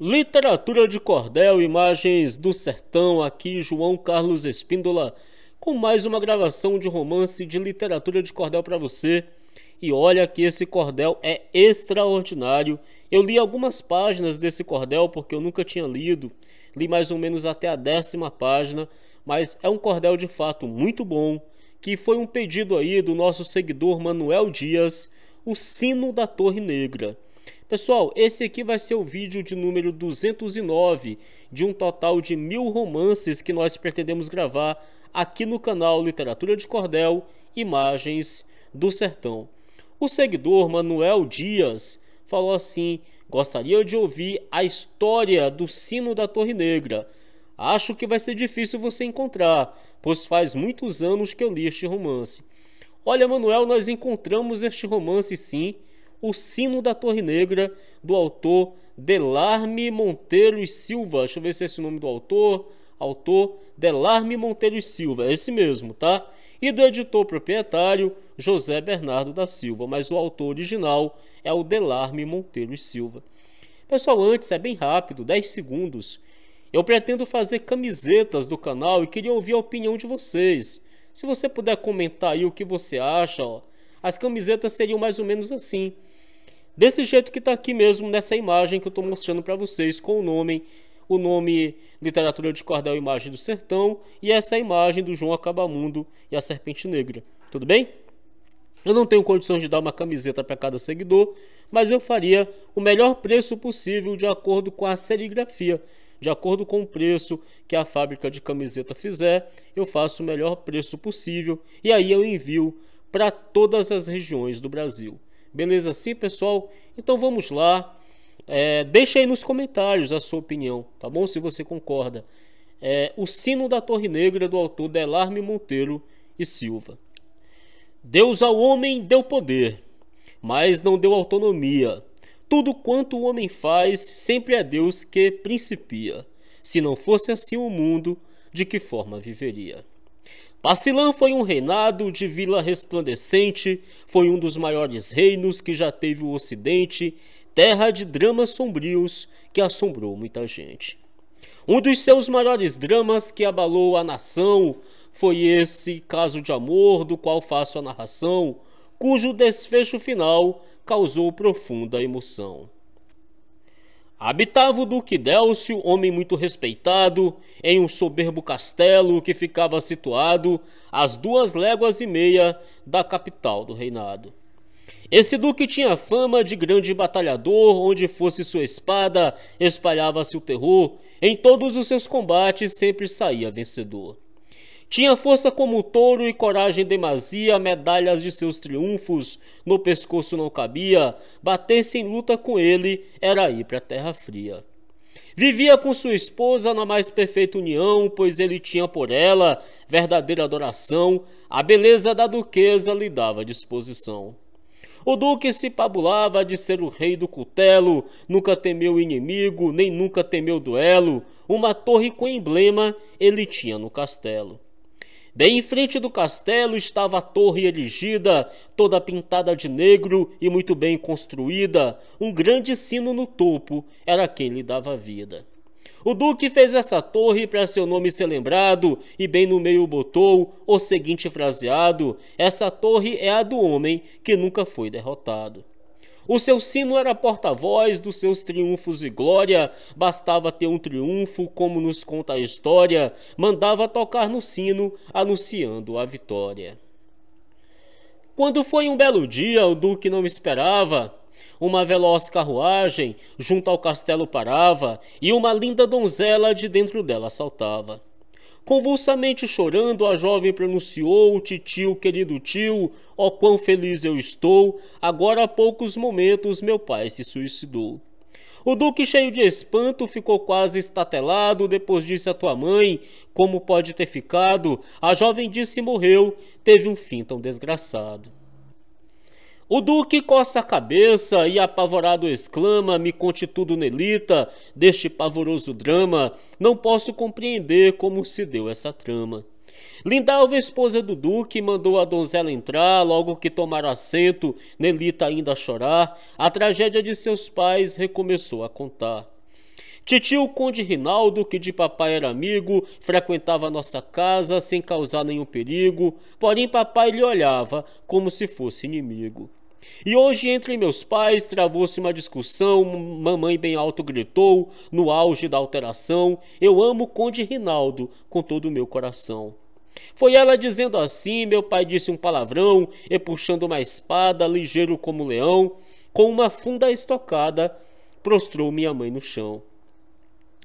Literatura de Cordel, Imagens do Sertão, aqui João Carlos Espíndola, com mais uma gravação de romance de literatura de cordel para você. E olha que esse cordel é extraordinário. Eu li algumas páginas desse cordel porque eu nunca tinha lido, li mais ou menos até a décima página, mas é um cordel de fato muito bom, que foi um pedido aí do nosso seguidor Manuel Dias, o Sino da Torre Negra. Pessoal, esse aqui vai ser o vídeo de número 209 de um total de mil romances que nós pretendemos gravar aqui no canal Literatura de Cordel Imagens do Sertão. O seguidor Manuel Dias falou assim: Gostaria de ouvir a história do sino da Torre Negra. Acho que vai ser difícil você encontrar, pois faz muitos anos que eu li este romance. Olha, Manuel, nós encontramos este romance sim o Sino da Torre Negra, do autor Delarme Monteiro Silva. Deixa eu ver se é esse o nome do autor. Autor Delarme Monteiro Silva, é esse mesmo, tá? E do editor proprietário José Bernardo da Silva, mas o autor original é o Delarme Monteiro Silva. Pessoal, antes é bem rápido, 10 segundos. Eu pretendo fazer camisetas do canal e queria ouvir a opinião de vocês. Se você puder comentar aí o que você acha, ó, as camisetas seriam mais ou menos assim. Desse jeito que está aqui mesmo nessa imagem que eu estou mostrando para vocês com o nome, o nome Literatura de Cordel Imagem do Sertão e essa imagem do João Acabamundo e a Serpente Negra. Tudo bem? Eu não tenho condições de dar uma camiseta para cada seguidor, mas eu faria o melhor preço possível de acordo com a serigrafia. De acordo com o preço que a fábrica de camiseta fizer, eu faço o melhor preço possível e aí eu envio para todas as regiões do Brasil. Beleza assim, pessoal? Então vamos lá. É, deixa aí nos comentários a sua opinião, tá bom? Se você concorda. É, o Sino da Torre Negra, do autor Delarme Monteiro e Silva. Deus ao homem deu poder, mas não deu autonomia. Tudo quanto o homem faz, sempre é Deus que principia. Se não fosse assim o mundo, de que forma viveria? Pacilã foi um reinado de vila resplandecente, foi um dos maiores reinos que já teve o Ocidente, terra de dramas sombrios que assombrou muita gente. Um dos seus maiores dramas que abalou a nação foi esse caso de amor do qual faço a narração, cujo desfecho final causou profunda emoção. Habitava o Duque Délcio, homem muito respeitado, em um soberbo castelo que ficava situado às duas léguas e meia da capital do reinado. Esse duque tinha fama de grande batalhador, onde fosse sua espada, espalhava-se o terror, em todos os seus combates sempre saía vencedor. Tinha força como o touro e coragem demasia, medalhas de seus triunfos no pescoço não cabia, bater-se luta com ele era ir para a terra fria. Vivia com sua esposa na mais perfeita união, pois ele tinha por ela verdadeira adoração, a beleza da duquesa lhe dava disposição. O duque se pabulava de ser o rei do cutelo, nunca temeu inimigo, nem nunca temeu duelo, uma torre com emblema ele tinha no castelo. Bem em frente do castelo estava a torre erigida, toda pintada de negro e muito bem construída. Um grande sino no topo era quem lhe dava vida. O duque fez essa torre para seu nome ser lembrado e bem no meio botou o seguinte fraseado: Essa torre é a do homem que nunca foi derrotado. O seu sino era porta-voz dos seus triunfos e glória, bastava ter um triunfo, como nos conta a história, mandava tocar no sino, anunciando a vitória. Quando foi um belo dia, o Duque não esperava. Uma veloz carruagem junto ao castelo parava e uma linda donzela de dentro dela saltava. Convulsamente chorando, a jovem pronunciou: Titio, querido tio, ó oh, quão feliz eu estou! Agora há poucos momentos meu pai se suicidou. O Duque, cheio de espanto, ficou quase estatelado. Depois disse à tua mãe: Como pode ter ficado? A jovem disse: Morreu, teve um fim tão desgraçado. O Duque coça a cabeça e apavorado exclama: Me conte tudo, Nelita, deste pavoroso drama. Não posso compreender como se deu essa trama. Lindalva, esposa do Duque, mandou a donzela entrar, logo que tomaram assento, Nelita ainda a chorar. A tragédia de seus pais recomeçou a contar. Titio Conde Rinaldo, que de papai era amigo, frequentava nossa casa sem causar nenhum perigo, porém papai lhe olhava como se fosse inimigo. E hoje, entre meus pais, travou-se uma discussão, mamãe bem alto gritou, no auge da alteração: Eu amo o Conde Rinaldo com todo o meu coração. Foi ela dizendo assim, meu pai disse um palavrão, e puxando uma espada, ligeiro como leão, com uma funda estocada, prostrou minha mãe no chão.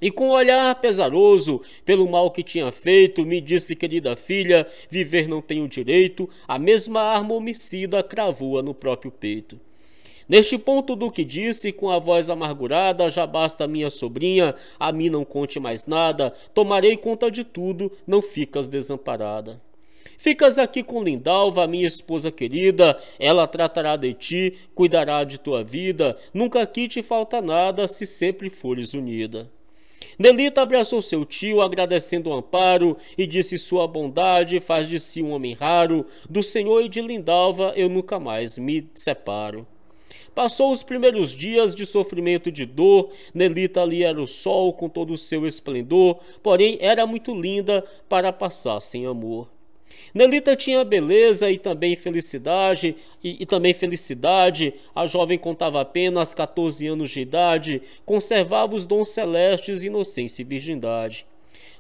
E com um olhar pesaroso pelo mal que tinha feito, me disse, querida filha, viver não tenho direito, a mesma arma homicida cravou-a no próprio peito. Neste ponto do que disse, com a voz amargurada, já basta minha sobrinha, a mim não conte mais nada, tomarei conta de tudo, não ficas desamparada. Ficas aqui com Lindalva, minha esposa querida, ela tratará de ti, cuidará de tua vida, nunca aqui te falta nada se sempre fores unida. Nelita abraçou seu tio, agradecendo o amparo, e disse: Sua bondade faz de si um homem raro. Do Senhor e de Lindalva eu nunca mais me separo. Passou os primeiros dias de sofrimento e de dor. Nelita ali era o sol com todo o seu esplendor, porém era muito linda para passar sem amor. Nelita tinha beleza e também felicidade, e, e, também felicidade. A jovem contava apenas 14 anos de idade, conservava os dons celestes, inocência e virgindade.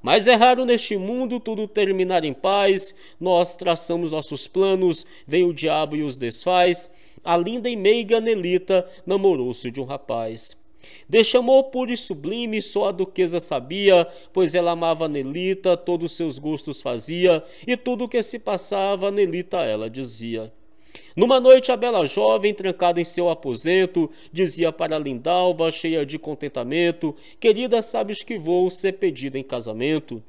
Mas é raro neste mundo tudo terminar em paz. Nós traçamos nossos planos, vem o diabo e os desfaz. A linda e meiga Nelita namorou-se de um rapaz. Deixamou por e sublime, só a duquesa sabia, pois ela amava Nelita, todos seus gostos fazia, e tudo o que se passava, Nelita ela dizia. Numa noite, a bela jovem, trancada em seu aposento, dizia para Lindalva, cheia de contentamento: Querida, sabes que vou ser pedida em casamento.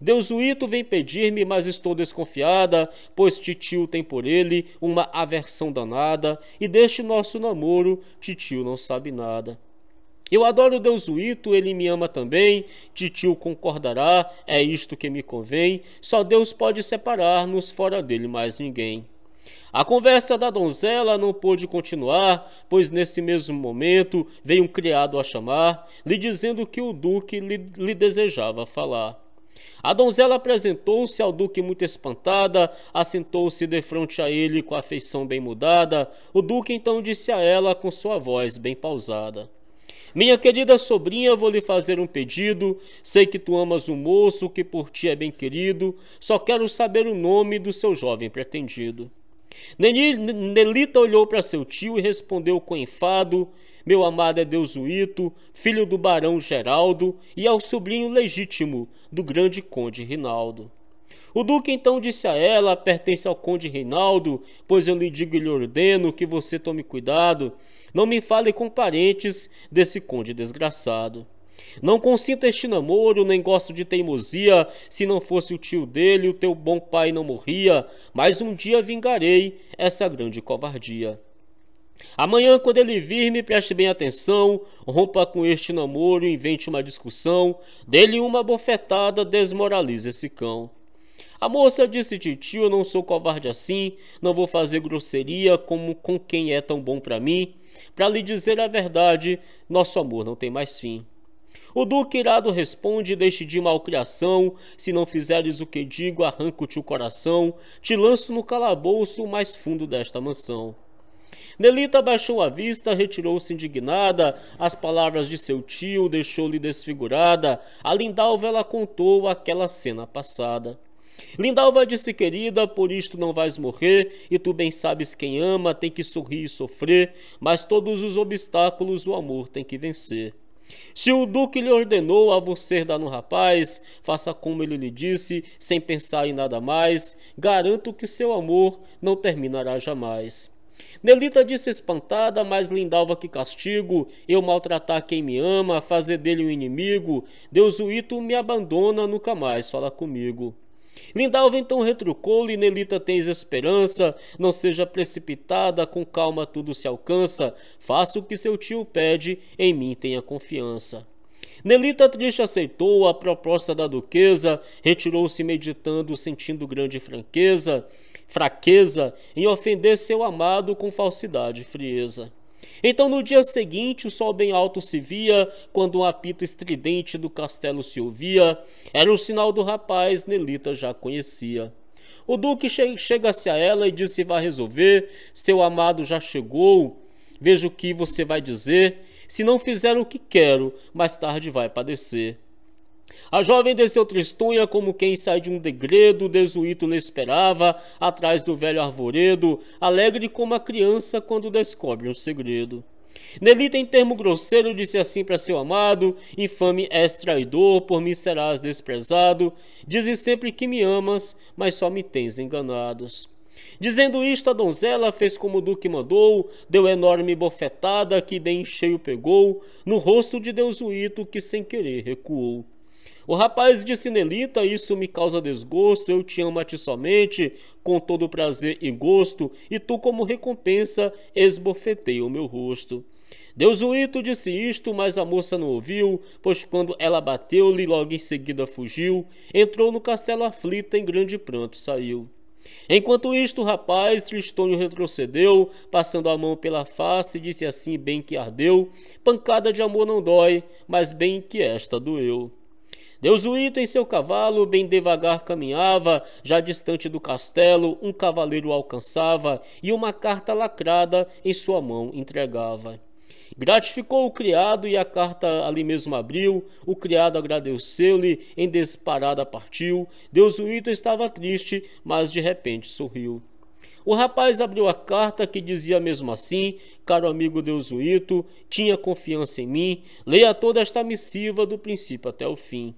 Deusuito vem pedir-me, mas estou desconfiada, pois titio tem por ele uma aversão danada, e deste nosso namoro, titio não sabe nada. Eu adoro Deusito, ele me ama também, titio concordará, é isto que me convém, só Deus pode separar-nos fora dele mais ninguém. A conversa da donzela não pôde continuar, pois nesse mesmo momento veio um criado a chamar, lhe dizendo que o duque lhe, lhe desejava falar. A donzela apresentou-se ao duque muito espantada, assentou-se defronte a ele com a feição bem mudada. O duque então disse a ela com sua voz bem pausada: minha querida sobrinha, vou lhe fazer um pedido. Sei que tu amas um moço que por ti é bem querido. Só quero saber o nome do seu jovem pretendido. Nelita olhou para seu tio e respondeu com enfado: Meu amado é Deusuito, filho do barão Geraldo e ao é sobrinho legítimo do grande conde Rinaldo. O Duque então disse a ela: pertence ao conde Reinaldo, pois eu lhe digo e lhe ordeno que você tome cuidado. Não me fale com parentes desse conde desgraçado. Não consinto este namoro, nem gosto de teimosia. Se não fosse o tio dele, o teu bom pai não morria. Mas um dia vingarei essa grande covardia. Amanhã, quando ele vir, me preste bem atenção, rompa com este namoro, invente uma discussão, dê-lhe uma bofetada, desmoralize esse cão. A moça disse: Titio, eu não sou covarde assim, não vou fazer grosseria como com quem é tão bom para mim. Para lhe dizer a verdade, nosso amor não tem mais fim. O Duque irado responde: Deixe de malcriação, se não fizeres o que digo, arranco-te o coração, te lanço no calabouço mais fundo desta mansão. Nelita baixou a vista, retirou-se indignada. As palavras de seu tio deixou-lhe desfigurada. A Lindalva ela contou aquela cena passada. Lindalva disse, querida, por isto não vais morrer, e tu bem sabes quem ama tem que sorrir e sofrer, mas todos os obstáculos o amor tem que vencer. Se o Duque lhe ordenou a você dar no rapaz, faça como ele lhe disse, sem pensar em nada mais, garanto que seu amor não terminará jamais. Nelita disse espantada, mas Lindalva que castigo, eu maltratar quem me ama, fazer dele um inimigo, Deus o Ito me abandona, nunca mais fala comigo. Lindalva então retrucou-lhe: Nelita, tens esperança, não seja precipitada, com calma tudo se alcança, faça o que seu tio pede, em mim tenha confiança. Nelita triste aceitou a proposta da duquesa, retirou-se meditando, sentindo grande franqueza, fraqueza em ofender seu amado com falsidade e frieza. Então, no dia seguinte, o sol bem alto se via, quando um apito estridente do castelo se ouvia. Era o sinal do rapaz, Nelita já conhecia. O duque che chega-se a ela e diz Vá vai resolver, seu amado já chegou, veja o que você vai dizer. Se não fizer o que quero, mais tarde vai padecer. A jovem desceu tristonha como quem sai de um degredo, desuíto lhe esperava, atrás do velho arvoredo, alegre como a criança quando descobre um segredo. Nelita, em termo grosseiro, disse assim para seu amado: Infame és traidor, por mim serás desprezado. Dizes sempre que me amas, mas só me tens enganados. Dizendo isto, a donzela fez como o Duque mandou, deu enorme bofetada que bem cheio pegou, no rosto de Deusuíto que sem querer recuou. O rapaz disse Nelita: Isso me causa desgosto, eu te amo a ti somente, com todo prazer e gosto, e tu, como recompensa, esbofetei o meu rosto. Deus Deusuíto disse isto, mas a moça não ouviu, pois quando ela bateu-lhe, logo em seguida fugiu, entrou no castelo aflita, em grande pranto saiu. Enquanto isto, o rapaz tristonho retrocedeu, passando a mão pela face, disse assim, bem que ardeu: Pancada de amor não dói, mas bem que esta doeu. Deusuíto em seu cavalo bem devagar caminhava, já distante do castelo, um cavaleiro alcançava e uma carta lacrada em sua mão entregava. Gratificou o criado e a carta ali mesmo abriu. O criado agradeceu-lhe, em desparada partiu. Deusuíto estava triste, mas de repente sorriu. O rapaz abriu a carta que dizia mesmo assim: Caro amigo Deusuíto, tinha confiança em mim, leia toda esta missiva do princípio até o fim.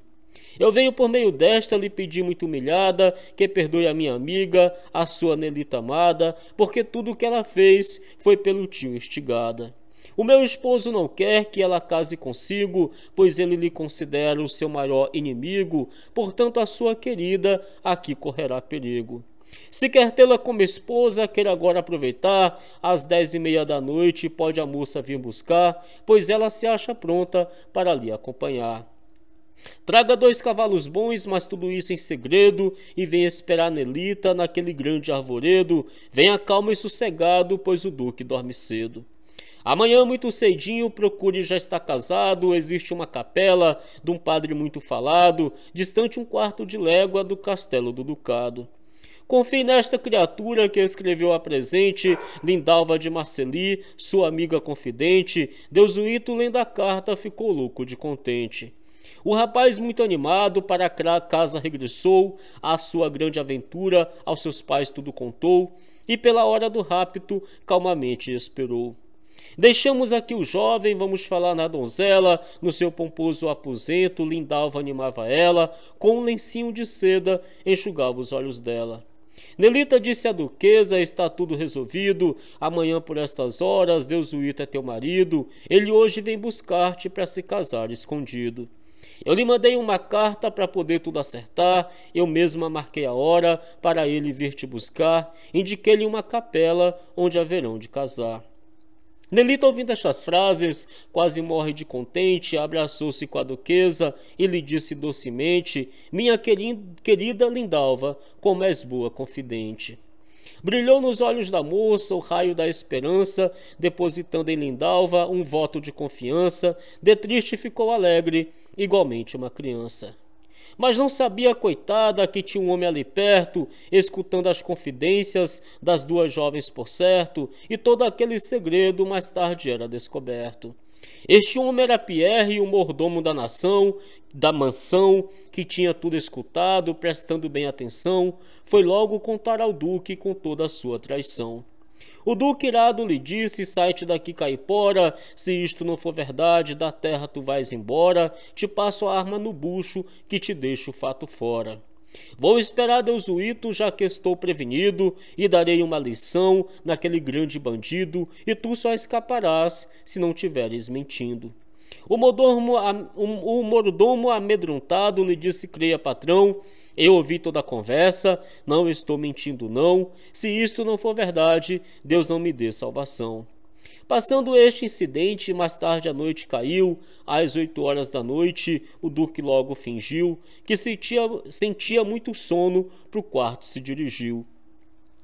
Eu venho por meio desta lhe pedir muito humilhada, que perdoe a minha amiga, a sua Nelita amada, porque tudo o que ela fez foi pelo tio instigada. O meu esposo não quer que ela case consigo, pois ele lhe considera o seu maior inimigo, portanto a sua querida aqui correrá perigo. Se quer tê-la como esposa, quer agora aproveitar, às dez e meia da noite pode a moça vir buscar, pois ela se acha pronta para lhe acompanhar. Traga dois cavalos bons, mas tudo isso em segredo, e venha esperar Nelita naquele grande arvoredo. Venha calmo e sossegado, pois o duque dorme cedo. Amanhã, muito cedinho, procure já está casado. Existe uma capela de um padre muito falado, distante um quarto de légua do castelo do ducado. Confie nesta criatura que escreveu a presente, Lindalva de Marceli, sua amiga confidente. Deus Deusuíto, lendo a carta, ficou louco de contente. O rapaz, muito animado, para a casa regressou, à sua grande aventura, aos seus pais tudo contou, e pela hora do rapto, calmamente esperou. Deixamos aqui o jovem, vamos falar na donzela, no seu pomposo aposento, Lindalva animava ela, com um lencinho de seda, enxugava os olhos dela. Nelita disse à duquesa: Está tudo resolvido. Amanhã, por estas horas, Deus Uita é teu marido. Ele hoje vem buscar-te para se casar escondido. Eu lhe mandei uma carta para poder tudo acertar, eu mesma marquei a hora para ele vir te buscar, indiquei-lhe uma capela onde haverão de casar. Nelita, ouvindo estas frases, quase morre de contente, abraçou-se com a duquesa e lhe disse docemente: Minha querida Lindalva, como és boa confidente. Brilhou nos olhos da moça o raio da esperança, depositando em Lindalva um voto de confiança. De triste ficou alegre, igualmente uma criança. Mas não sabia, coitada, que tinha um homem ali perto, escutando as confidências das duas jovens, por certo, e todo aquele segredo mais tarde era descoberto. Este homem era Pierre, o mordomo da nação, da mansão, que tinha tudo escutado, prestando bem atenção, foi logo contar ao duque com toda a sua traição. O Duque irado lhe disse: Sai-te daqui, caipora. Se isto não for verdade, da terra tu vais embora. Te passo a arma no bucho, que te deixo o fato fora. Vou esperar Deusuíto, já que estou prevenido, e darei uma lição naquele grande bandido, e tu só escaparás se não tiveres mentindo. O, modormo, o mordomo amedrontado lhe disse: Creia, patrão, eu ouvi toda a conversa, não estou mentindo, não. Se isto não for verdade, Deus não me dê salvação. Passando este incidente, mais tarde a noite caiu, às oito horas da noite, o Duque logo fingiu que sentia, sentia muito sono, para o quarto se dirigiu.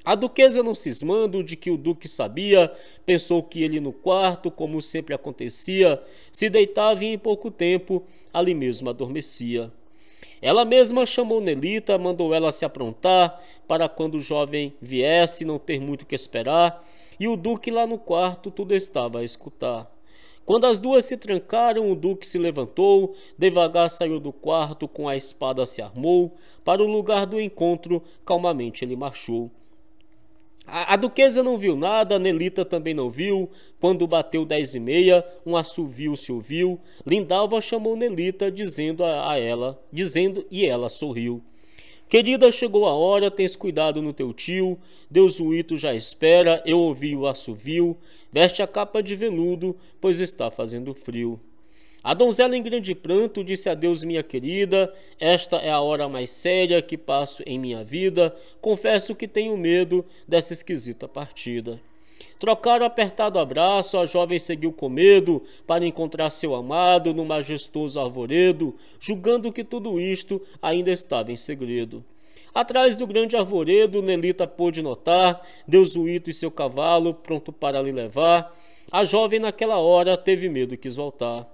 A duquesa, não cismando de que o duque sabia, pensou que ele no quarto, como sempre acontecia, se deitava e em pouco tempo ali mesmo adormecia. Ela mesma chamou Nelita, mandou ela se aprontar para quando o jovem viesse não ter muito o que esperar, e o Duque lá no quarto tudo estava a escutar. Quando as duas se trancaram, o Duque se levantou, devagar saiu do quarto, com a espada se armou, para o lugar do encontro, calmamente ele marchou. A, a duquesa não viu nada, Nelita também não viu, quando bateu dez e meia, um assovio se ouviu. Lindalva chamou Nelita, dizendo a, a ela, dizendo e ela sorriu. Querida, chegou a hora, tens cuidado no teu tio. Deus Ito já espera, eu ouvi o assovio. Veste a capa de veludo, pois está fazendo frio. A donzela em grande pranto disse adeus, minha querida. Esta é a hora mais séria que passo em minha vida. Confesso que tenho medo dessa esquisita partida. Trocaram apertado abraço, a jovem seguiu com medo para encontrar seu amado no majestoso arvoredo, julgando que tudo isto ainda estava em segredo. Atrás do grande arvoredo, Nelita pôde notar Deusuíto e seu cavalo pronto para lhe levar. A jovem naquela hora teve medo e quis voltar.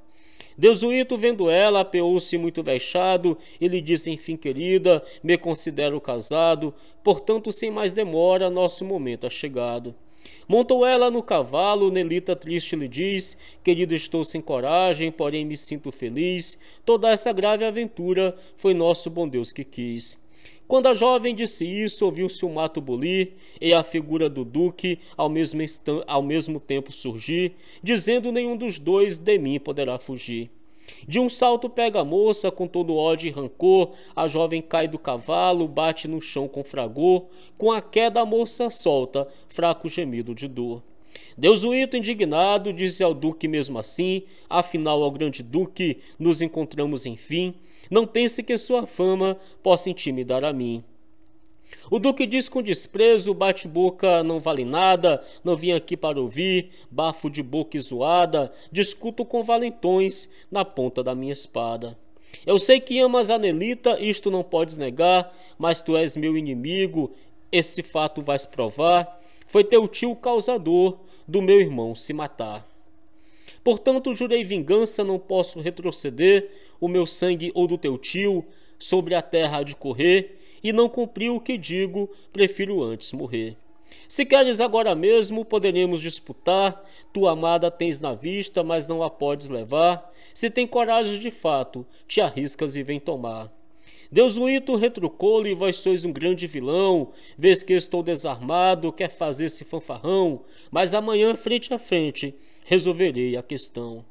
Deusuíto, vendo ela, apeou-se muito vexado e lhe disse, enfim, querida, me considero casado, portanto, sem mais demora, nosso momento é chegado. Montou ela no cavalo, Nelita triste lhe diz: Querido, estou sem coragem, porém me sinto feliz. Toda essa grave aventura foi nosso bom Deus que quis. Quando a jovem disse isso, ouviu-se o um mato bulir e a figura do duque ao mesmo, ao mesmo tempo surgir, dizendo: Nenhum dos dois de mim poderá fugir. De um salto pega a moça com todo ódio e rancor, a jovem cai do cavalo, bate no chão com fragor, com a queda a moça solta, fraco gemido de dor. Deus Deusuíto indignado disse ao duque mesmo assim, afinal ao grande duque nos encontramos enfim, não pense que sua fama possa intimidar a mim. O Duque diz com desprezo: bate-boca não vale nada, não vim aqui para ouvir, bafo de boca e zoada, discuto com valentões na ponta da minha espada. Eu sei que amas a Nelita, isto não podes negar, mas tu és meu inimigo, esse fato vais provar. Foi teu tio causador do meu irmão se matar. Portanto, jurei vingança, não posso retroceder, o meu sangue ou do teu tio sobre a terra há de correr, e não cumpri o que digo, prefiro antes morrer. Se queres agora mesmo, poderemos disputar. Tua amada tens na vista, mas não a podes levar. Se tem coragem de fato, te arriscas e vem tomar. Deus Deusuíto retrucou-lhe, vós sois um grande vilão, vês que estou desarmado, quer fazer esse fanfarrão, mas amanhã, frente a frente, resolverei a questão.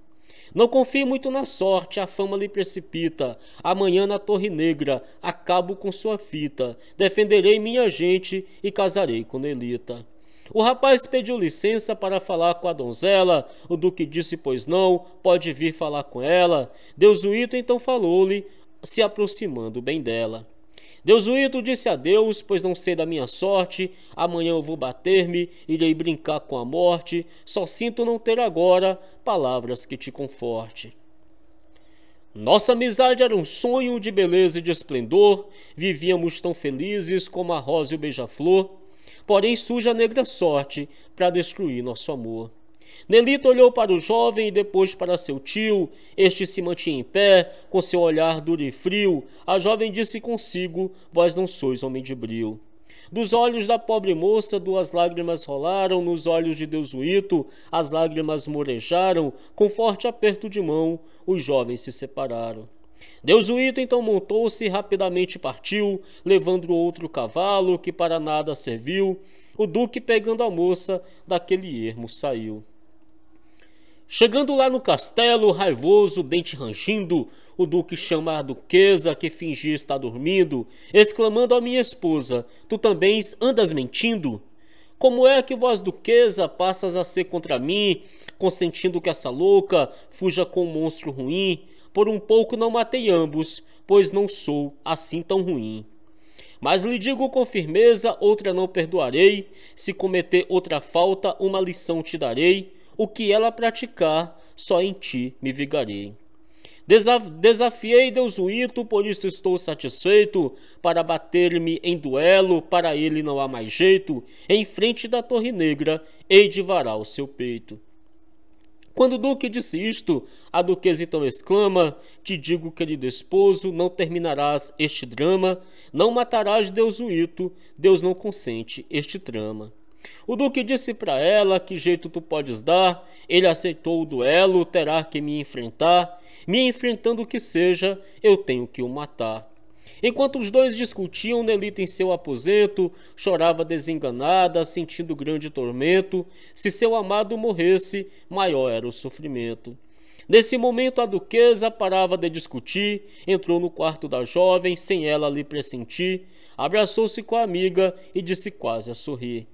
Não confie muito na sorte, a fama lhe precipita. Amanhã na Torre Negra, acabo com sua fita. Defenderei minha gente e casarei com Nelita. O rapaz pediu licença para falar com a donzela. O duque disse: Pois não, pode vir falar com ela. Deusuíto então falou-lhe, se aproximando bem dela. Deus Deusito disse a Deus, pois não sei da minha sorte, amanhã eu vou bater-me, irei brincar com a morte, só sinto não ter agora palavras que te conforte. Nossa amizade era um sonho de beleza e de esplendor, vivíamos tão felizes como a rosa e o beija-flor, porém surge a negra sorte para destruir nosso amor. Nelito olhou para o jovem e depois para seu tio. Este se mantinha em pé, com seu olhar duro e frio. A jovem disse consigo: Vós não sois homem de brio. Dos olhos da pobre moça, duas lágrimas rolaram, nos olhos de Deusuito. as lágrimas morejaram, com forte aperto de mão, os jovens se separaram. Deusuito então montou-se e rapidamente partiu, levando outro cavalo que para nada serviu. O duque, pegando a moça, daquele ermo saiu. Chegando lá no castelo, raivoso, dente rangindo, o duque chama a duquesa que fingia estar dormindo, exclamando a minha esposa: Tu também andas mentindo? Como é que vós, duquesa, passas a ser contra mim, consentindo que essa louca fuja com um monstro ruim? Por um pouco não matei ambos, pois não sou assim tão ruim. Mas lhe digo com firmeza: outra não perdoarei, se cometer outra falta, uma lição te darei o que ela praticar, só em ti me vigarei. desafiei Deus Deusito, por isso estou satisfeito, para bater-me em duelo, para ele não há mais jeito, em frente da Torre Negra, hei de varar o seu peito. Quando o Duque disse isto, a Duquesa então exclama: Te digo, querido esposo, não terminarás este drama, não matarás Deus Deusito, Deus não consente este trama. O Duque disse para ela que jeito tu podes dar. Ele aceitou o duelo, terá que me enfrentar. Me enfrentando o que seja, eu tenho que o matar. Enquanto os dois discutiam, Nelita em seu aposento chorava desenganada, sentindo grande tormento. Se seu amado morresse, maior era o sofrimento. Nesse momento, a duquesa parava de discutir, entrou no quarto da jovem, sem ela lhe pressentir, abraçou-se com a amiga e disse quase a sorrir: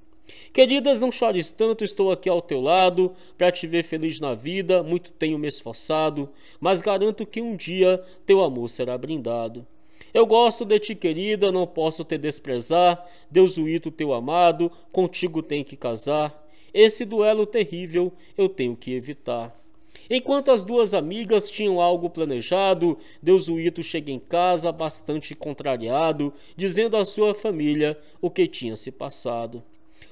Queridas, não chores tanto, estou aqui ao teu lado para te ver feliz na vida. Muito tenho me esforçado, mas garanto que um dia teu amor será brindado. Eu gosto de ti, querida, não posso te desprezar. Deus Deusuíto, teu amado, contigo tem que casar. Esse duelo terrível eu tenho que evitar. Enquanto as duas amigas tinham algo planejado, Deus Deusuíto chega em casa bastante contrariado, dizendo à sua família o que tinha se passado.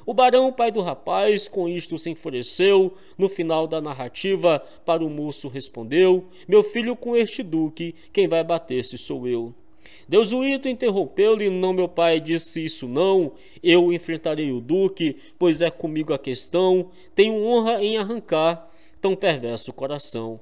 O barão, pai do rapaz, com isto se enfureceu. No final da narrativa, para o moço respondeu: Meu filho, com este duque, quem vai bater-se sou eu. Deus Deusuíto interrompeu-lhe: Não, meu pai, disse isso não. Eu enfrentarei o duque, pois é comigo a questão. Tenho honra em arrancar tão perverso coração.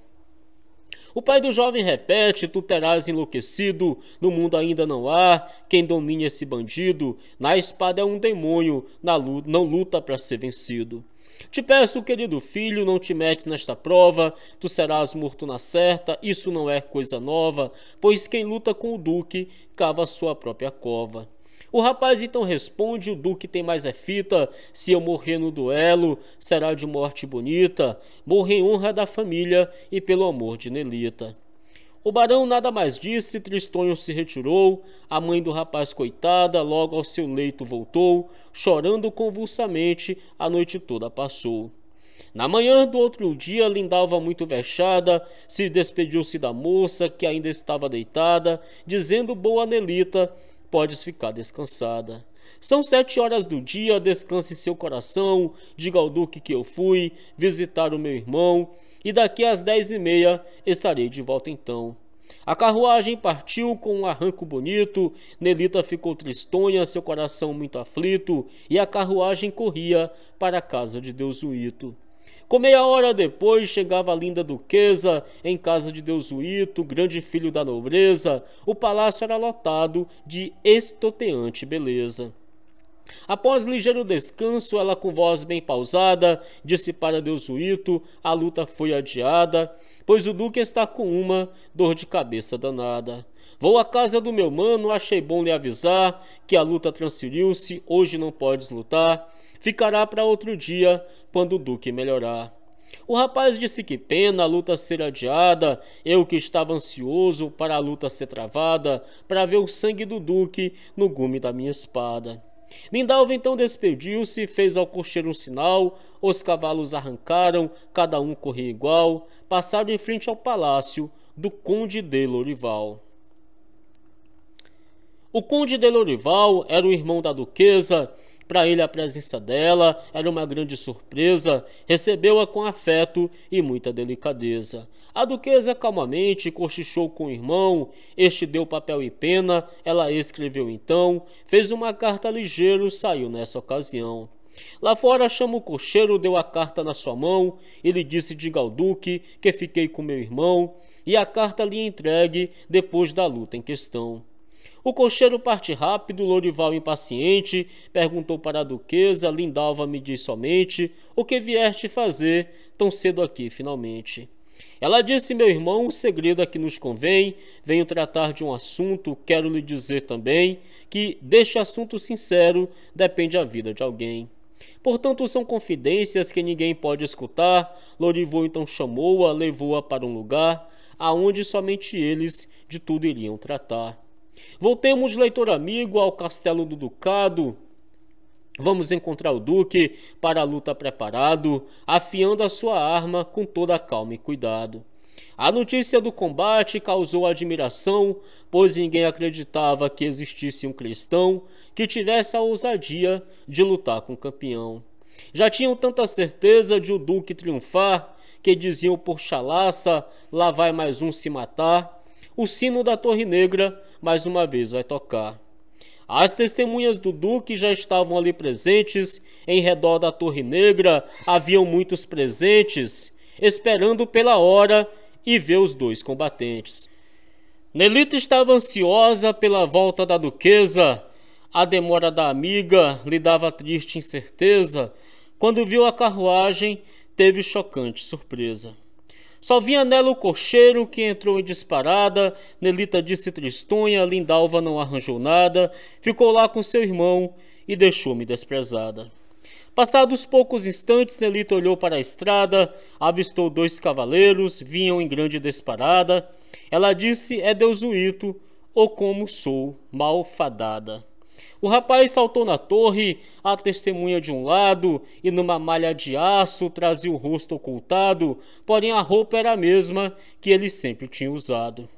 O pai do jovem repete: Tu terás enlouquecido, no mundo ainda não há quem domine esse bandido. Na espada é um demônio, na luta, não luta para ser vencido. Te peço, querido filho, não te metes nesta prova, tu serás morto na certa, isso não é coisa nova, pois quem luta com o duque cava sua própria cova. O rapaz então responde: O Duque tem mais é fita. Se eu morrer no duelo, será de morte bonita. Morro em honra da família e pelo amor de Nelita. O barão nada mais disse, Tristonho se retirou, a mãe do rapaz coitada logo ao seu leito voltou, chorando convulsamente, a noite toda passou. Na manhã do outro dia, Lindalva, muito vexada, se despediu-se da moça que ainda estava deitada, dizendo boa Nelita podes ficar descansada. São sete horas do dia, descanse seu coração, diga ao Duque que eu fui visitar o meu irmão, e daqui às dez e meia estarei de volta então. A carruagem partiu com um arranco bonito, Nelita ficou tristonha, seu coração muito aflito, e a carruagem corria para a casa de Deusuito com meia hora depois chegava a linda duquesa em casa de Deusuito, grande filho da nobreza. O palácio era lotado de estoteante beleza. Após ligeiro descanso, ela com voz bem pausada disse para Deusuito: a luta foi adiada, pois o duque está com uma dor de cabeça danada. Vou à casa do meu mano, achei bom lhe avisar que a luta transferiu-se, hoje não podes lutar. Ficará para outro dia, quando o Duque melhorar. O rapaz disse que pena a luta ser adiada, eu que estava ansioso para a luta ser travada, para ver o sangue do Duque no gume da minha espada. Lindalva então despediu-se, fez ao cocheiro um sinal, os cavalos arrancaram, cada um corria igual, passaram em frente ao palácio do Conde de Lorival. O Conde de Lorival era o irmão da Duquesa para ele, a presença dela era uma grande surpresa, recebeu-a com afeto e muita delicadeza. A duquesa calmamente cochichou com o irmão, este deu papel e pena, ela escreveu então, fez uma carta ligeiro, saiu nessa ocasião. Lá fora, chama o cocheiro, deu a carta na sua mão, ele disse: Diga ao duque que fiquei com meu irmão, e a carta lhe entregue depois da luta em questão. O cocheiro parte rápido, Lorival impaciente, perguntou para a duquesa, Lindalva me diz somente, o que vieste fazer tão cedo aqui, finalmente? Ela disse, meu irmão, o segredo é que nos convém, venho tratar de um assunto, quero lhe dizer também, que deste assunto sincero depende a vida de alguém. Portanto, são confidências que ninguém pode escutar. Lorival então chamou-a, levou-a para um lugar aonde somente eles de tudo iriam tratar. Voltemos, leitor amigo, ao Castelo do Ducado. Vamos encontrar o Duque para a luta preparado, afiando a sua arma com toda a calma e cuidado. A notícia do combate causou admiração, pois ninguém acreditava que existisse um cristão que tivesse a ousadia de lutar com o campeão. Já tinham tanta certeza de o Duque triunfar que diziam por chalaça: lá vai mais um se matar o sino da Torre Negra mais uma vez vai tocar. As testemunhas do Duque já estavam ali presentes, em redor da Torre Negra haviam muitos presentes, esperando pela hora e ver os dois combatentes. Nelita estava ansiosa pela volta da Duquesa. A demora da amiga lhe dava triste incerteza. Quando viu a carruagem, teve chocante surpresa. Só vinha nela o cocheiro, que entrou em disparada. Nelita disse tristonha, Lindalva não arranjou nada. Ficou lá com seu irmão e deixou-me desprezada. Passados poucos instantes, Nelita olhou para a estrada, avistou dois cavaleiros, vinham em grande disparada. Ela disse: É Deus o Ito, ou como sou malfadada. O rapaz saltou na torre, a testemunha de um lado, e numa malha de aço trazia o rosto ocultado, porém a roupa era a mesma que ele sempre tinha usado.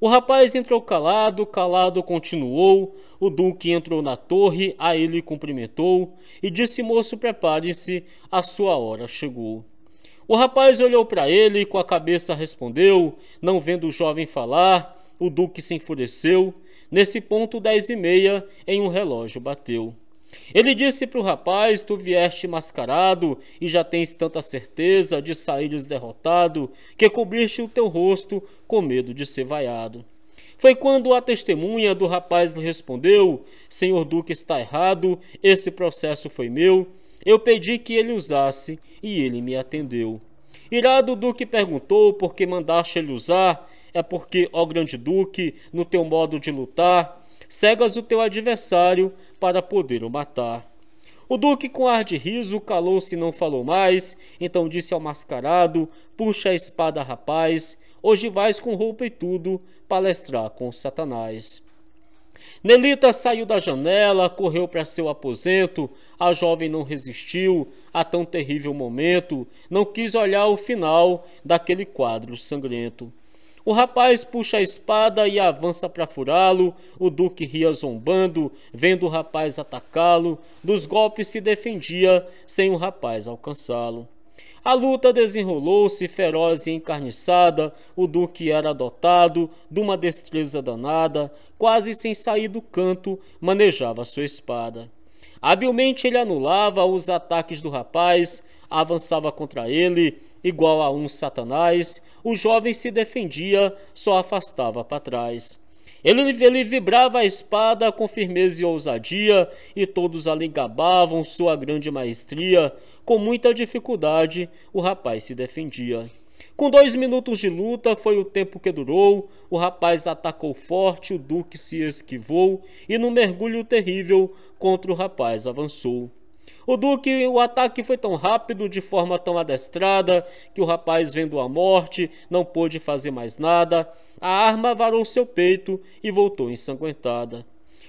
O rapaz entrou calado, calado continuou. O Duque entrou na torre, a ele cumprimentou e disse: Moço, prepare-se, a sua hora chegou. O rapaz olhou para ele e com a cabeça respondeu, não vendo o jovem falar. O Duque se enfureceu Nesse ponto, dez e meia, em um relógio bateu. Ele disse para o rapaz: Tu vieste mascarado e já tens tanta certeza de saíres derrotado que cobriste o teu rosto com medo de ser vaiado. Foi quando a testemunha do rapaz lhe respondeu: Senhor Duque está errado, esse processo foi meu. Eu pedi que ele usasse e ele me atendeu. Irado o Duque perguntou por que mandaste ele usar é porque, ó grande duque, no teu modo de lutar, cegas o teu adversário para poder o matar. O duque, com ar de riso, calou-se e não falou mais. Então disse ao mascarado: Puxa a espada, rapaz, hoje vais com roupa e tudo palestrar com Satanás. Nelita saiu da janela, correu para seu aposento. A jovem não resistiu a tão terrível momento, não quis olhar o final daquele quadro sangrento. O rapaz puxa a espada e avança para furá-lo. O duque ria zombando, vendo o rapaz atacá-lo. Dos golpes se defendia, sem o rapaz alcançá-lo. A luta desenrolou-se feroz e encarniçada. O duque era dotado de uma destreza danada, quase sem sair do canto, manejava sua espada. Habilmente ele anulava os ataques do rapaz, avançava contra ele, igual a um Satanás. O jovem se defendia, só afastava para trás. Ele, ele vibrava a espada com firmeza e ousadia, e todos ali gabavam sua grande maestria. Com muita dificuldade, o rapaz se defendia. Com dois minutos de luta, foi o tempo que durou. O rapaz atacou forte, o duque se esquivou, e num mergulho terrível contra o rapaz avançou. O Duque, o ataque foi tão rápido, de forma tão adestrada, que o rapaz, vendo a morte, não pôde fazer mais nada. A arma varou seu peito e voltou ensanguentada.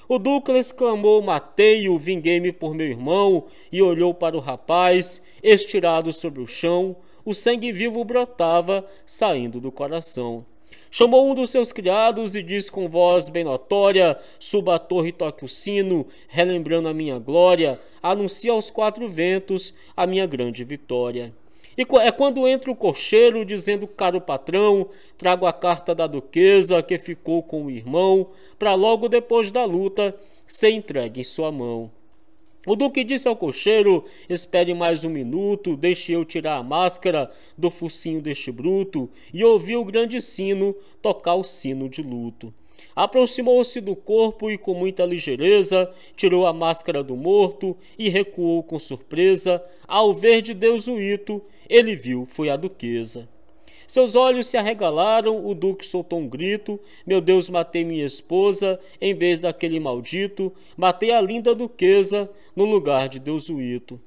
O duque exclamou: Matei-o, vinguei-me por meu irmão, e olhou para o rapaz, estirado sobre o chão. O sangue vivo brotava, saindo do coração. Chamou um dos seus criados e disse com voz bem notória: Suba a torre e toque o sino, relembrando a minha glória, anuncia aos quatro ventos a minha grande vitória. E é quando entra o cocheiro dizendo: Caro patrão, trago a carta da duquesa que ficou com o irmão, para logo depois da luta ser entregue em sua mão. O Duque disse ao cocheiro: Espere mais um minuto, deixe eu tirar a máscara do focinho deste bruto, e ouviu o grande sino tocar o sino de luto. Aproximou-se do corpo e, com muita ligeireza, tirou a máscara do morto e recuou com surpresa. Ao ver de Deus o hito, ele viu foi a duquesa. Seus olhos se arregalaram, o duque soltou um grito: Meu Deus, matei minha esposa em vez daquele maldito, matei a linda duquesa no lugar de Deusuíto.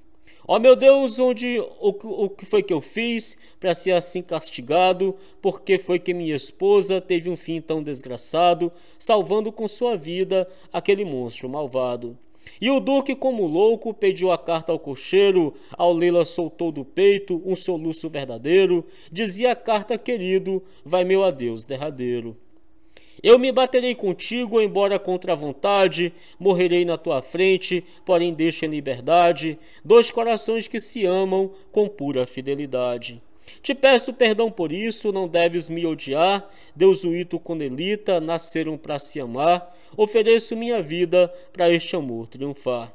Ó oh, meu Deus, onde o, o que foi que eu fiz para ser assim castigado? Porque foi que minha esposa teve um fim tão desgraçado, salvando com sua vida aquele monstro malvado. E o Duque, como louco, pediu a carta ao cocheiro, ao lê-la soltou do peito um soluço verdadeiro, dizia a carta, querido, vai meu adeus derradeiro. Eu me baterei contigo, embora contra a vontade, morrerei na tua frente, porém deixa em liberdade dois corações que se amam com pura fidelidade. Te peço perdão por isso, não deves me odiar. Deus com Conelita, nasceram para se amar. Ofereço minha vida para este amor triunfar.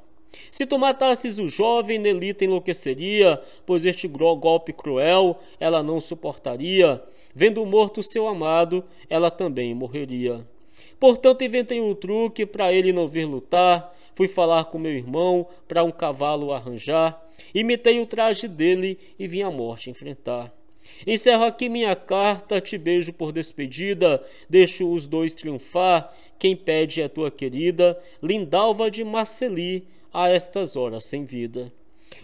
Se tu matasses o jovem, Nelita enlouqueceria, pois este golpe cruel ela não suportaria. Vendo morto seu amado, ela também morreria. Portanto, inventei um truque para ele não vir lutar fui falar com meu irmão para um cavalo arranjar, imitei o traje dele e vim a morte enfrentar. Encerro aqui minha carta, te beijo por despedida, deixo os dois triunfar, quem pede é tua querida, Lindalva de Marceli, a estas horas sem vida.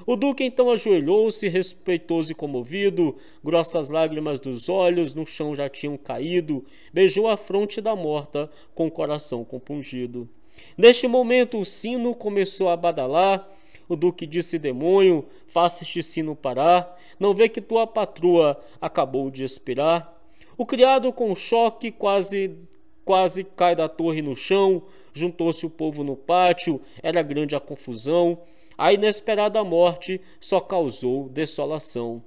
O Duque então ajoelhou-se, respeitoso e comovido, grossas lágrimas dos olhos no chão já tinham caído, beijou a fronte da morta com o coração compungido. Neste momento, o sino começou a badalar. O duque disse: Demônio, faça este sino parar. Não vê que tua patroa acabou de expirar? O criado, com choque, quase quase cai da torre no chão. Juntou-se o povo no pátio. Era grande a confusão. A inesperada morte só causou desolação.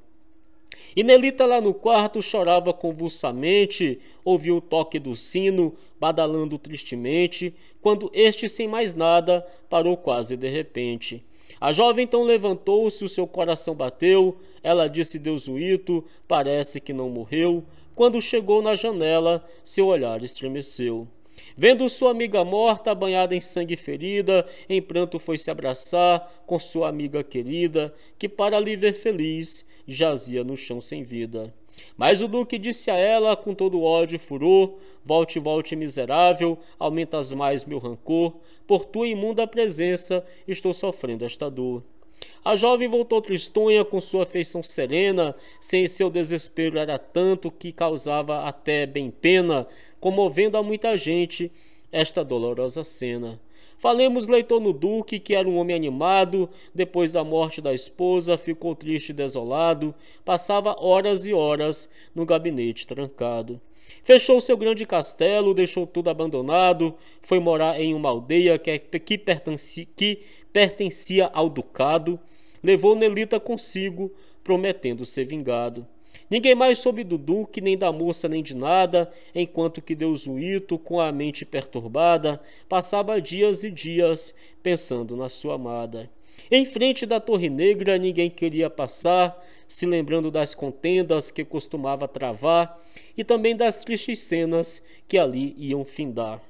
E Nelita lá no quarto chorava convulsamente, ouviu o toque do sino, badalando tristemente, quando este, sem mais nada, parou quase de repente. A jovem então levantou-se, o seu coração bateu, ela disse deusuito, parece que não morreu. Quando chegou na janela, seu olhar estremeceu. Vendo sua amiga morta, banhada em sangue ferida, em pranto foi se abraçar com sua amiga querida, que para lhe ver feliz, jazia no chão sem vida. Mas o Duque disse a ela com todo ódio e furor: Volte, volte, miserável, aumentas mais meu rancor, por tua imunda presença estou sofrendo esta dor. A jovem voltou tristonha com sua feição serena, sem seu desespero era tanto que causava até bem pena, comovendo a muita gente esta dolorosa cena. Falemos no Duque, que era um homem animado, depois da morte da esposa, ficou triste e desolado, passava horas e horas no gabinete trancado. Fechou seu grande castelo, deixou tudo abandonado, foi morar em uma aldeia que, é, que, que pertencia ao ducado, levou Nelita consigo, prometendo ser vingado. Ninguém mais soube do Duque, nem da moça, nem de nada, enquanto que Deusuíto, com a mente perturbada, passava dias e dias pensando na sua amada. Em frente da Torre Negra, ninguém queria passar, se lembrando das contendas que costumava travar e também das tristes cenas que ali iam findar.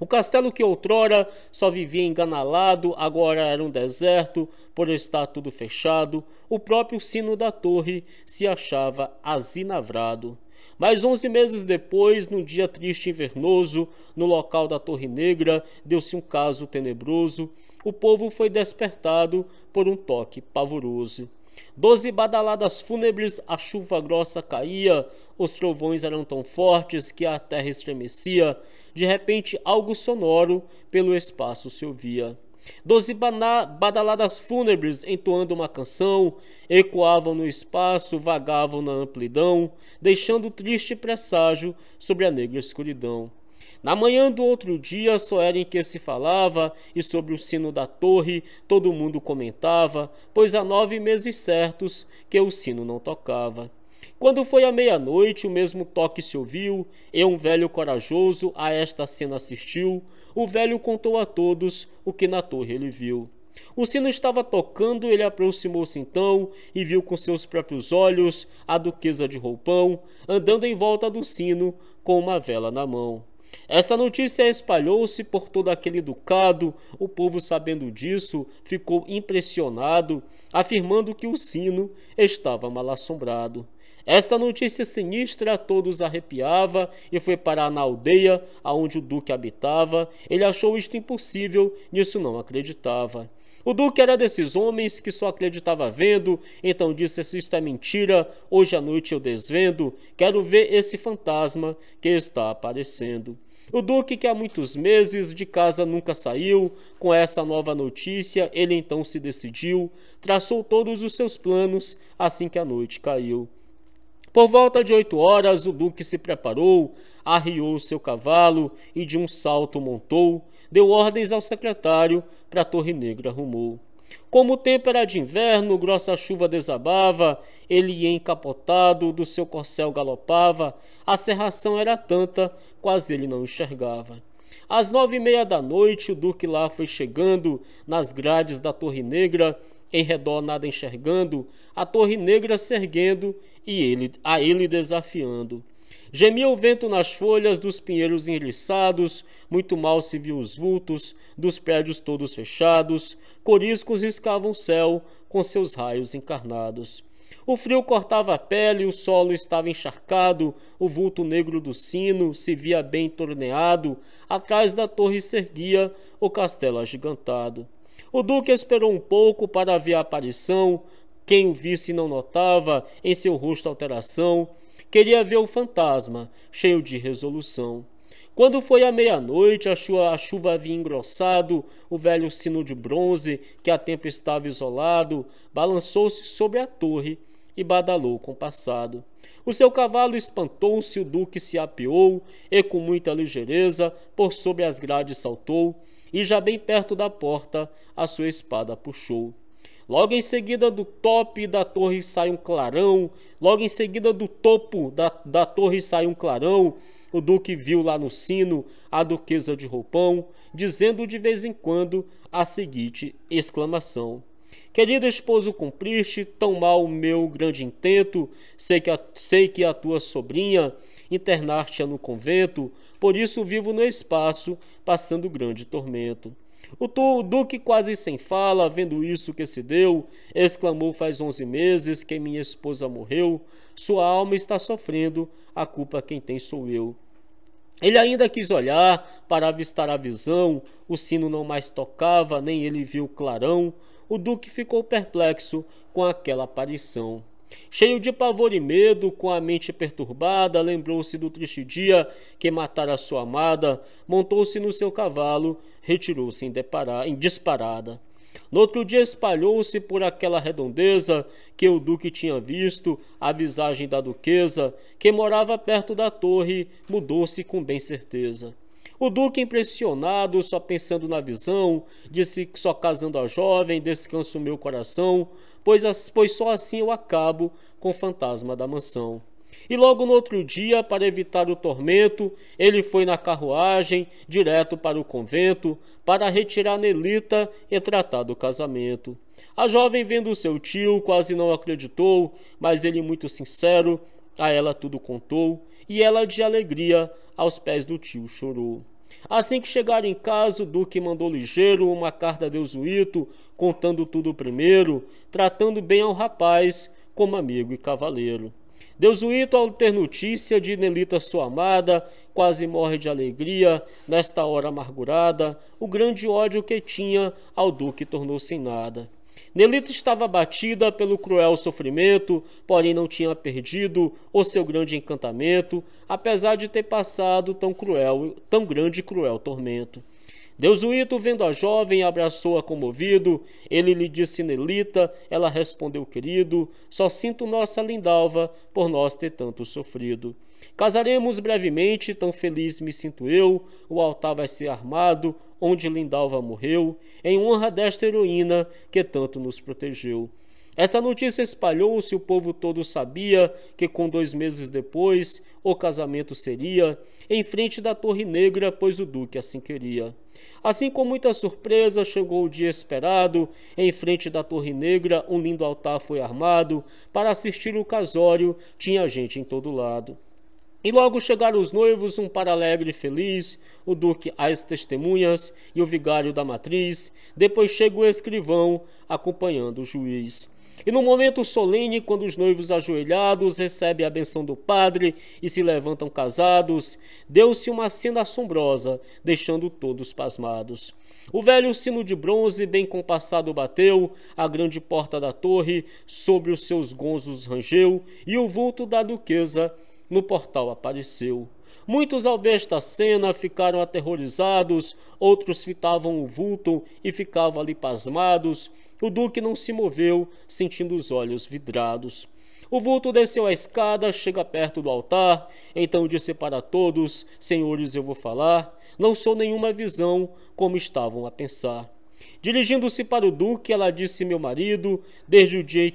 O castelo que outrora só vivia enganalado, agora era um deserto, por estar tudo fechado. O próprio sino da torre se achava azinavrado. Mas onze meses depois, num dia triste e invernoso, no local da Torre Negra, deu-se um caso tenebroso. O povo foi despertado por um toque pavoroso. Doze badaladas fúnebres, a chuva grossa caía, os trovões eram tão fortes que a terra estremecia. De repente, algo sonoro pelo espaço se ouvia. Doze badaladas fúnebres entoando uma canção ecoavam no espaço, vagavam na amplidão, deixando triste presságio sobre a negra escuridão. Na manhã do outro dia, só era em que se falava, e sobre o sino da torre todo mundo comentava, pois há nove meses certos que o sino não tocava. Quando foi à meia-noite, o mesmo toque se ouviu, e um velho corajoso a esta cena assistiu. O velho contou a todos o que na torre ele viu. O sino estava tocando, ele aproximou-se então e viu com seus próprios olhos a duquesa de roupão andando em volta do sino com uma vela na mão. Esta notícia espalhou-se por todo aquele ducado, o povo sabendo disso ficou impressionado, afirmando que o sino estava mal assombrado. Esta notícia sinistra a todos arrepiava e foi parar na aldeia aonde o duque habitava. Ele achou isto impossível, nisso não acreditava. O Duque era desses homens que só acreditava vendo, então disse: Se isto é mentira, hoje à noite eu desvendo, quero ver esse fantasma que está aparecendo. O Duque, que há muitos meses de casa nunca saiu, com essa nova notícia, ele então se decidiu, traçou todos os seus planos assim que a noite caiu. Por volta de oito horas, o Duque se preparou, arriou seu cavalo e de um salto montou, deu ordens ao secretário para a Torre Negra arrumou. Como o tempo era de inverno, grossa chuva desabava, ele ia encapotado, do seu corcel galopava, a serração era tanta, quase ele não enxergava. Às nove e meia da noite, o Duque lá foi chegando, nas grades da Torre Negra, em redor nada enxergando, a Torre Negra se erguendo e ele, a ele desafiando. Gemia o vento nas folhas dos pinheiros enriçados, muito mal se viu os vultos, dos prédios todos fechados, coriscos escavam o céu com seus raios encarnados. O frio cortava a pele, o solo estava encharcado, o vulto negro do sino se via bem torneado, atrás da torre se erguia o castelo agigantado. O duque esperou um pouco para ver a aparição, quem o visse não notava em seu rosto alteração, Queria ver o fantasma, cheio de resolução. Quando foi à meia-noite, a chuva, a chuva havia engrossado, o velho sino de bronze, que a tempo estava isolado, balançou-se sobre a torre e badalou com o passado. O seu cavalo espantou-se, o duque se apeou, e com muita ligeireza, por sobre as grades saltou, e já bem perto da porta, a sua espada puxou. Logo em seguida do top da torre sai um clarão. Logo em seguida do topo da, da torre sai um clarão. O duque viu lá no sino a duquesa de roupão, dizendo de vez em quando a seguinte exclamação: Querido esposo, cumpriste tão mal o meu grande intento. Sei que a, sei que a tua sobrinha internar-te no convento, por isso vivo no espaço, passando grande tormento. O Duque, quase sem fala, vendo isso que se deu, exclamou faz onze meses que minha esposa morreu, sua alma está sofrendo, a culpa quem tem sou eu. Ele ainda quis olhar para avistar a visão, o sino não mais tocava, nem ele viu clarão. O Duque ficou perplexo com aquela aparição. Cheio de pavor e medo, com a mente perturbada, lembrou-se do triste dia que matara sua amada, montou-se no seu cavalo, retirou-se em, em disparada. No outro dia espalhou-se por aquela redondeza que o duque tinha visto, a visagem da duquesa, que morava perto da torre, mudou-se com bem certeza. O duque, impressionado, só pensando na visão, disse que só casando a jovem, descanso meu coração, pois, as, pois só assim eu acabo com o fantasma da mansão. E logo no outro dia, para evitar o tormento, ele foi na carruagem, direto para o convento, para retirar Nelita e tratar do casamento. A jovem, vendo seu tio, quase não acreditou, mas ele, muito sincero, a ela tudo contou, e ela, de alegria, aos pés do tio chorou. Assim que chegaram em casa, o Duque mandou ligeiro uma carta a Deusuito, contando tudo primeiro, tratando bem ao rapaz como amigo e cavaleiro. Deusuito, ao ter notícia de Nelita sua amada, quase morre de alegria nesta hora amargurada. O grande ódio que tinha ao Duque tornou-se em nada. Nelita estava abatida pelo cruel sofrimento, porém não tinha perdido o seu grande encantamento, apesar de ter passado tão cruel, tão grande e cruel tormento. Deusuito vendo a jovem, abraçou-a comovido. Ele lhe disse, Nelita, ela respondeu, querido, só sinto nossa lindalva por nós ter tanto sofrido. Casaremos brevemente, tão feliz me sinto eu, o altar vai ser armado, onde Lindalva morreu, em honra desta heroína que tanto nos protegeu. Essa notícia espalhou-se, o povo todo sabia que com dois meses depois o casamento seria em frente da Torre Negra, pois o Duque assim queria. Assim, com muita surpresa, chegou o dia esperado. Em frente da Torre Negra, um lindo altar foi armado. Para assistir o casório, tinha gente em todo lado. E logo chegaram os noivos, um para alegre e feliz, o duque às testemunhas e o vigário da matriz. Depois chega o escrivão, acompanhando o juiz. E no momento solene, quando os noivos ajoelhados recebem a benção do padre e se levantam casados, deu-se uma cena assombrosa, deixando todos pasmados. O velho sino de bronze bem compassado bateu, a grande porta da torre sobre os seus gonzos rangeu, e o vulto da duquesa no portal apareceu. Muitos, ao ver esta cena, ficaram aterrorizados, outros fitavam o vulto e ficavam ali pasmados. O Duque não se moveu, sentindo os olhos vidrados. O vulto desceu a escada, chega perto do altar, então disse para todos: Senhores, eu vou falar, não sou nenhuma visão, como estavam a pensar. Dirigindo-se para o Duque, ela disse: Meu marido, desde o dia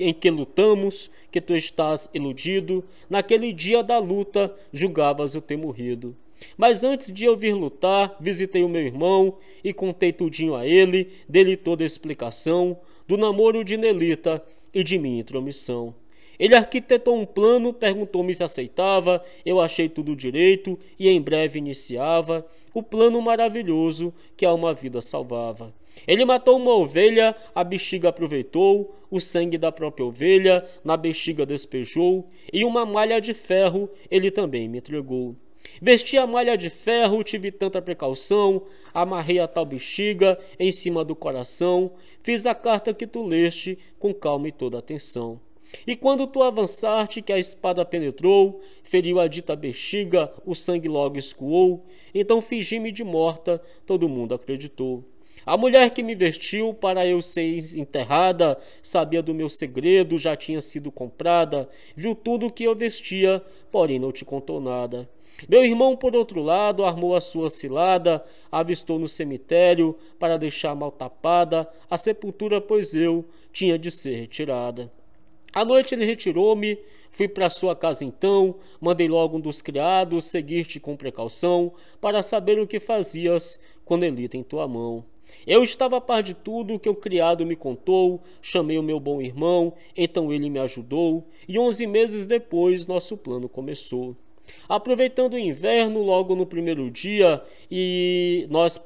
em que lutamos, que tu estás iludido, naquele dia da luta julgavas eu ter morrido. Mas antes de eu vir lutar, visitei o meu irmão e contei tudinho a ele, dele toda a explicação do namoro de Nelita e de minha intromissão. Ele arquitetou um plano, perguntou-me se aceitava, eu achei tudo direito e em breve iniciava o plano maravilhoso que a uma vida salvava. Ele matou uma ovelha, a bexiga aproveitou, o sangue da própria ovelha na bexiga despejou, e uma malha de ferro ele também me entregou. Vesti a malha de ferro, tive tanta precaução, amarrei a tal bexiga em cima do coração, fiz a carta que tu leste com calma e toda atenção. E quando tu avançaste, que a espada penetrou, feriu a dita bexiga, o sangue logo escoou. Então fingi-me de morta, todo mundo acreditou. A mulher que me vestiu para eu ser enterrada, sabia do meu segredo, já tinha sido comprada, viu tudo o que eu vestia, porém não te contou nada. Meu irmão, por outro lado, armou a sua cilada, avistou no cemitério para deixar mal tapada a sepultura, pois eu tinha de ser retirada. À noite ele retirou-me, fui para sua casa então, mandei logo um dos criados seguir-te com precaução, para saber o que fazias quando ele em tua mão. Eu estava a par de tudo o que o criado me contou, chamei o meu bom irmão, então ele me ajudou, e onze meses depois nosso plano começou. Aproveitando o inverno, logo no primeiro dia, e nós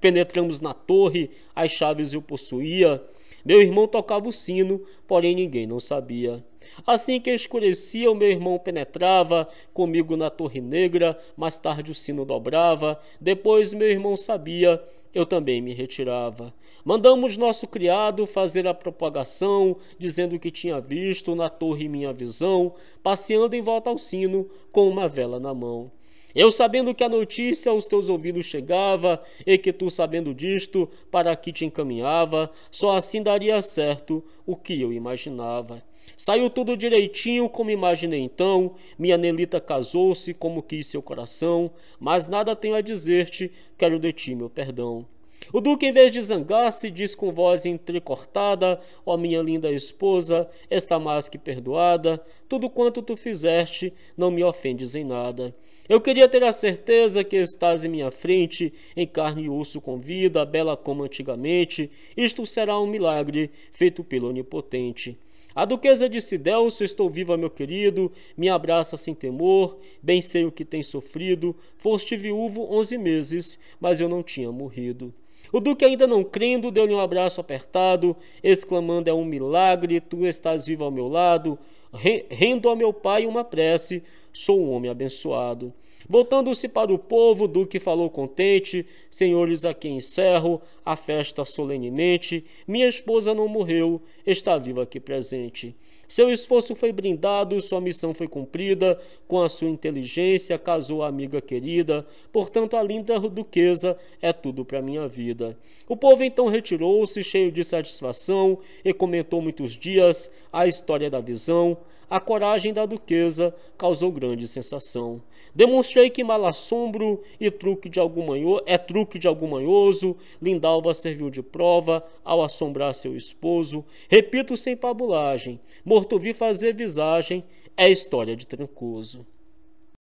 penetramos na torre, as chaves eu possuía, meu irmão tocava o sino, porém ninguém não sabia. Assim que escurecia, o meu irmão penetrava comigo na Torre Negra, mais tarde o sino dobrava, depois meu irmão sabia, eu também me retirava. Mandamos nosso criado fazer a propagação, dizendo que tinha visto na torre minha visão, passeando em volta ao sino com uma vela na mão. Eu sabendo que a notícia aos teus ouvidos chegava, e que tu sabendo disto, para que te encaminhava, só assim daria certo o que eu imaginava. Saiu tudo direitinho como imaginei então, minha Nelita casou-se como quis seu coração, mas nada tenho a dizer-te, quero de ti meu perdão. O Duque, em vez de zangar-se, diz com voz entrecortada: Ó oh, minha linda esposa, está mais que perdoada, tudo quanto tu fizeste, não me ofendes em nada. Eu queria ter a certeza que estás em minha frente, em carne e osso com vida, bela como antigamente. Isto será um milagre feito pelo Onipotente. A duquesa disse: Delcio, estou viva, meu querido, me abraça sem temor, bem sei o que tem sofrido. Foste viúvo onze meses, mas eu não tinha morrido. O duque, ainda não crendo, deu-lhe um abraço apertado, exclamando: É um milagre, tu estás viva ao meu lado. Rendo a meu pai uma prece, sou um homem abençoado. Voltando-se para o povo, Duque falou contente: Senhores, a quem encerro a festa solenemente. Minha esposa não morreu, está viva aqui presente. Seu esforço foi brindado, sua missão foi cumprida. Com a sua inteligência, casou a amiga querida. Portanto, a linda duquesa é tudo para minha vida. O povo então retirou-se, cheio de satisfação, e comentou muitos dias a história da visão, a coragem da duquesa causou grande sensação. Demonstrei que mal assombro e truque de algum manho, é truque de algum manhoso. Lindalva serviu de prova ao assombrar seu esposo. Repito sem pabulagem. morto vi fazer visagem, é história de Trancoso.